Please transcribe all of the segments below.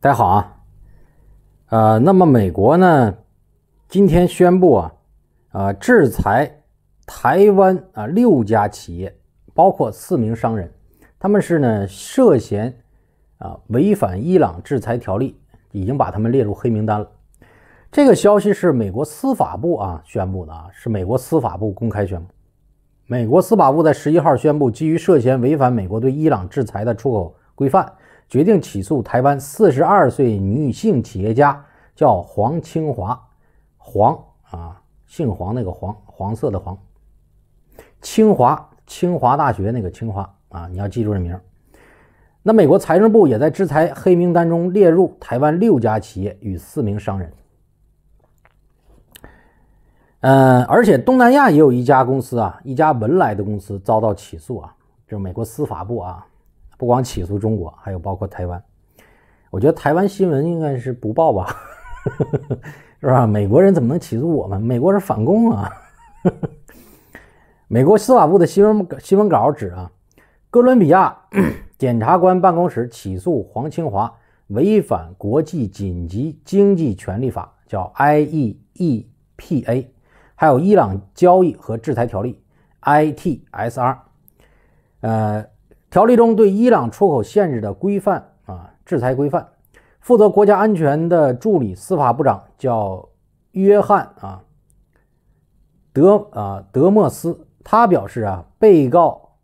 大家好啊，呃，那么美国呢，今天宣布啊，呃，制裁台湾啊六家企业，包括四名商人，他们是呢涉嫌啊违反伊朗制裁条例，已经把他们列入黑名单了。这个消息是美国司法部啊宣布的啊，是美国司法部公开宣布。美国司法部在十一号宣布，基于涉嫌违反美国对伊朗制裁的出口规范。决定起诉台湾四十二岁女性企业家，叫黄清华，黄啊，姓黄那个黄，黄色的黄。清华，清华大学那个清华啊，你要记住这名。那美国财政部也在制裁黑名单中列入台湾六家企业与四名商人。呃，而且东南亚也有一家公司啊，一家文莱的公司遭到起诉啊，就是美国司法部啊。不光起诉中国，还有包括台湾。我觉得台湾新闻应该是不报吧，是吧？美国人怎么能起诉我们？美国人反攻啊！美国司法部的新闻新闻稿指啊，哥伦比亚 检察官办公室起诉黄清华违反国际紧急经济权利法，叫 IEEPA，还有伊朗交易和制裁条例 ITSR，呃。条例中对伊朗出口限制的规范啊，制裁规范。负责国家安全的助理司法部长叫约翰啊，德啊德莫斯，他表示啊，被告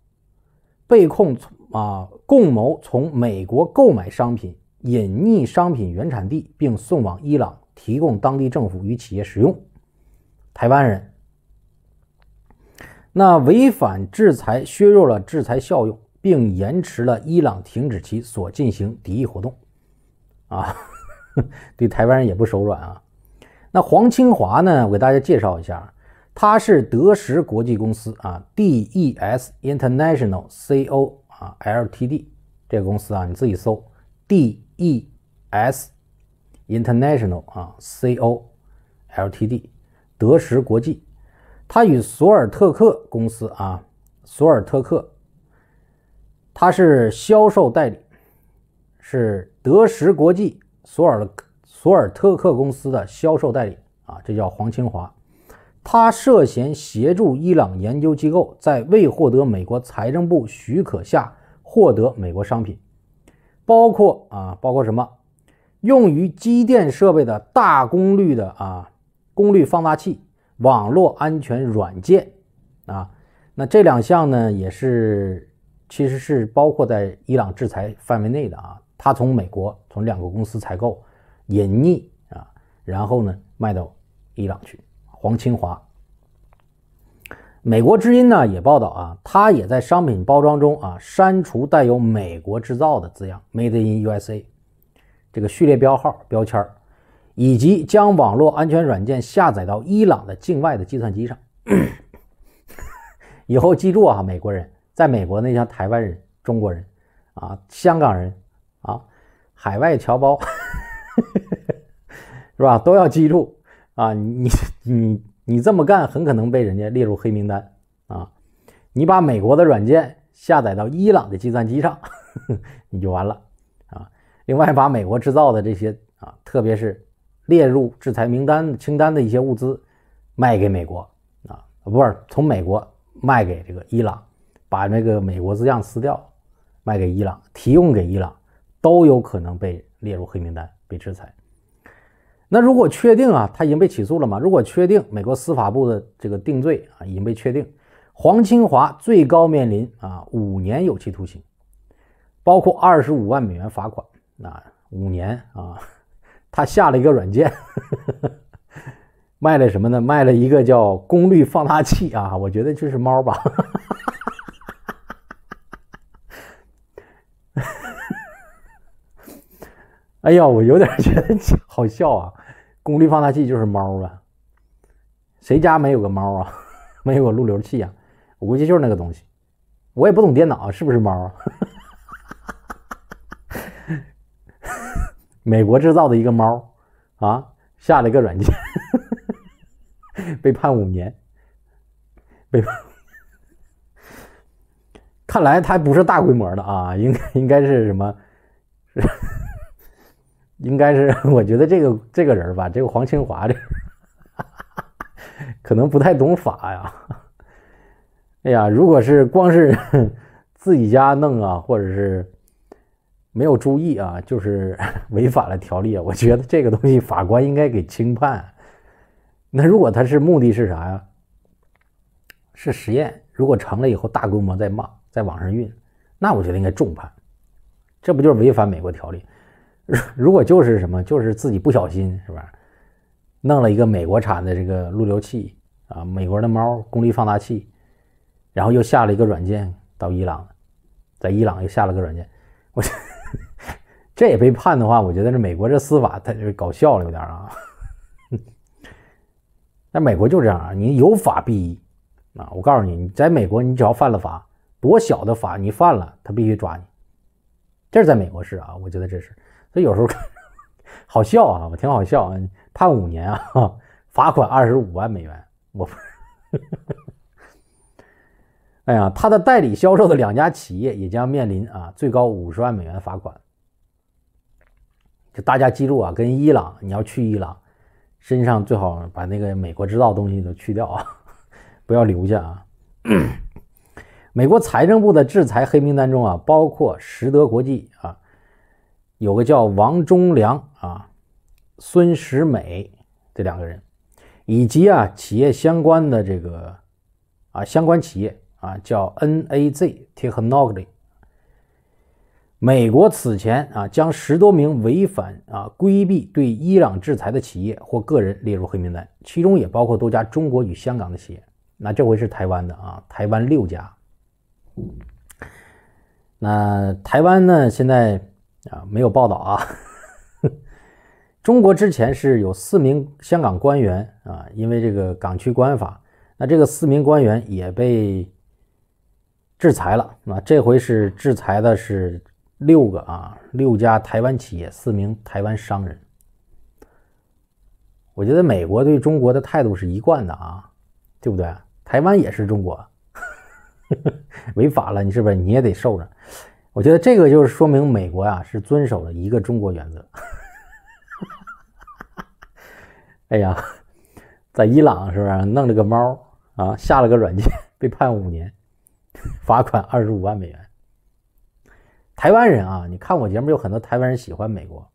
被控啊共谋从美国购买商品，隐匿商品原产地，并送往伊朗，提供当地政府与企业使用。台湾人那违反制裁，削弱了制裁效用。并延迟了伊朗停止其所进行敌意活动，啊，对台湾人也不手软啊。那黄清华呢？我给大家介绍一下，他是德实国际公司啊，D E S International C O 啊 L T D 这个公司啊，你自己搜 D E S International 啊 C O L T D 德实国际，他与索尔特克公司啊，索尔特克。他是销售代理，是德实国际索尔索尔特克公司的销售代理啊，这叫黄清华。他涉嫌协助伊朗研究机构在未获得美国财政部许可下获得美国商品，包括啊，包括什么，用于机电设备的大功率的啊功率放大器、网络安全软件啊，那这两项呢也是。其实是包括在伊朗制裁范围内的啊，他从美国从两个公司采购，隐匿啊，然后呢卖到伊朗去。黄清华，美国之音呢也报道啊，他也在商品包装中啊删除带有“美国制造”的字样 “Made in USA”，这个序列标号标签以及将网络安全软件下载到伊朗的境外的计算机上。以后记住啊，美国人。在美国，那像台湾人、中国人，啊，香港人，啊，海外侨胞，是吧？都要记住啊！你你你这么干，很可能被人家列入黑名单啊！你把美国的软件下载到伊朗的计算机上，你就完了啊！另外，把美国制造的这些啊，特别是列入制裁名单清单的一些物资，卖给美国啊，不是从美国卖给这个伊朗。把那个美国字样撕掉，卖给伊朗，提供给伊朗，都有可能被列入黑名单，被制裁。那如果确定啊，他已经被起诉了嘛？如果确定美国司法部的这个定罪啊已经被确定，黄清华最高面临啊五年有期徒刑，包括二十五万美元罚款。那五年啊，他下了一个软件，卖了什么呢？卖了一个叫功率放大器啊，我觉得这是猫吧。哎呀，我有点觉得 好笑啊！功率放大器就是猫啊，谁家没有个猫啊？没有个路由器啊？我估计就是那个东西。我也不懂电脑，是不是猫？啊？美国制造的一个猫，啊，下了一个软件，被判五年。被，看来它不是大规模的啊，应该应该是什么？是。应该是 我觉得这个这个人吧，这个黄清华这个 可能不太懂法呀。哎呀，如果是光是 自己家弄啊，或者是没有注意啊，就是违反了条例，我觉得这个东西法官应该给轻判。那如果他是目的是啥呀？是实验，如果成了以后大规模再骂，在网上运，那我觉得应该重判。这不就是违反美国条例？如果就是什么，就是自己不小心是吧？弄了一个美国产的这个路由器啊，美国的猫功率放大器，然后又下了一个软件到伊朗，在伊朗又下了个软件，我 这这也被判的话，我觉得这美国这司法它就搞笑了有点啊。但美国就这样啊，你有法必依啊。我告诉你，你在美国，你只要犯了法，多小的法你犯了，他必须抓你。这是在美国是啊，我觉得这是。这有时候 好笑啊，我挺好笑啊，判五年啊，罚款二十五万美元。我不，哎呀，他的代理销售的两家企业也将面临啊最高五十万美元罚款。就大家记住啊，跟伊朗你要去伊朗，身上最好把那个美国制造东西都去掉啊，不要留下啊。美国财政部的制裁黑名单中啊，包括实德国际啊。有个叫王忠良啊、孙石美这两个人，以及啊企业相关的这个啊相关企业啊，叫 n a z t e c h n o g l y 美国此前啊将十多名违反啊规避对伊朗制裁的企业或个人列入黑名单，其中也包括多家中国与香港的企业。那这回是台湾的啊，台湾六家。那台湾呢，现在。啊，没有报道啊。中国之前是有四名香港官员啊，因为这个港区国安法，那这个四名官员也被制裁了。那这回是制裁的是六个啊，六家台湾企业，四名台湾商人。我觉得美国对中国的态度是一贯的啊，对不对？台湾也是中国，违法了你是不是你也得受着？我觉得这个就是说明美国呀是遵守了一个中国原则。哎呀，在伊朗是不是弄了个猫啊？下了个软件被判五年，罚款二十五万美元。台湾人啊，你看我节目有很多台湾人喜欢美国，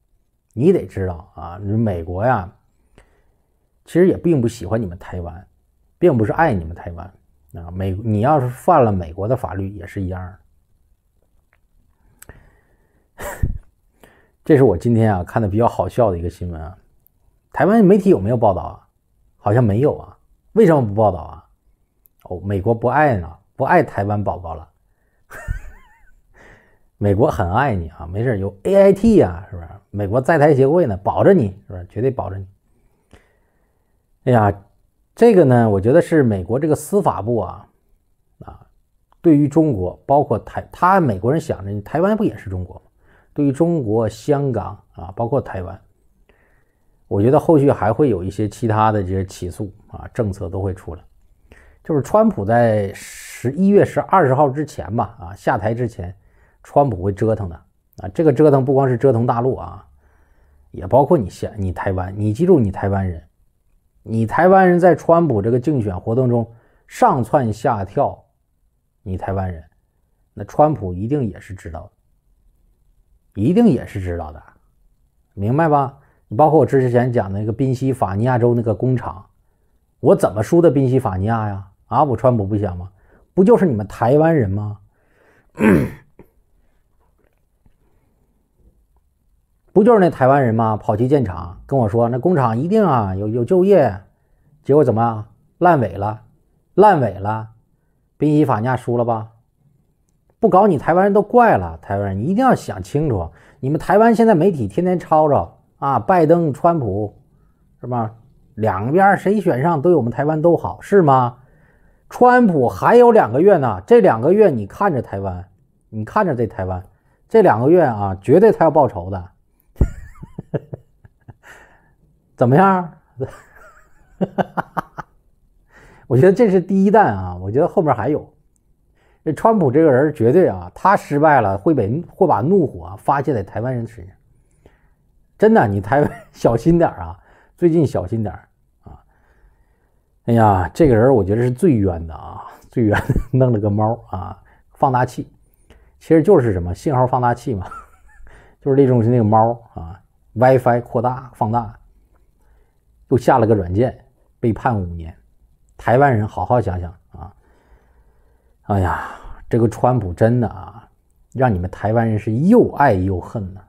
你得知道啊，美国呀其实也并不喜欢你们台湾，并不是爱你们台湾啊。美，你要是犯了美国的法律也是一样的。这是我今天啊看的比较好笑的一个新闻啊，台湾媒体有没有报道啊？好像没有啊？为什么不报道啊？哦，美国不爱呢，不爱台湾宝宝了。美国很爱你啊，没事，有 A I T 啊，是不是？美国在台协会呢，保着你，是吧？绝对保着你。哎呀，这个呢，我觉得是美国这个司法部啊啊，对于中国，包括台，他美国人想着台湾不也是中国吗？对于中国、香港啊，包括台湾，我觉得后续还会有一些其他的这些起诉啊，政策都会出来。就是川普在十一月十二十号之前吧，啊下台之前，川普会折腾的啊。这个折腾不光是折腾大陆啊，也包括你现你台湾，你记住你台湾人，你台湾人在川普这个竞选活动中上窜下跳，你台湾人，那川普一定也是知道的。一定也是知道的，明白吧？你包括我之前讲那个宾夕法尼亚州那个工厂，我怎么输的宾夕法尼亚呀？啊，我川普不想吗？不就是你们台湾人吗？不就是那台湾人吗？跑去建厂，跟我说那工厂一定啊有有就业，结果怎么样？烂尾了，烂尾了，宾夕法尼亚输了吧？不搞你台湾人都怪了，台湾人你一定要想清楚。你们台湾现在媒体天天吵吵啊，拜登、川普是吧？两边谁选上，对我们台湾都好是吗？川普还有两个月呢，这两个月你看着台湾，你看着这台湾，这两个月啊，绝对他要报仇的。怎么样？我觉得这是第一弹啊，我觉得后面还有。这川普这个人绝对啊，他失败了会被会把怒火发泄在台湾人身上。真的，你台湾小心点啊，最近小心点啊。哎呀，这个人我觉得是最冤的啊，最冤，弄了个猫啊放大器，其实就是什么信号放大器嘛，就是那种那个猫啊 WiFi 扩大放大，又下了个软件被判五年，台湾人好好想想。哎呀，这个川普真的啊，让你们台湾人是又爱又恨呢。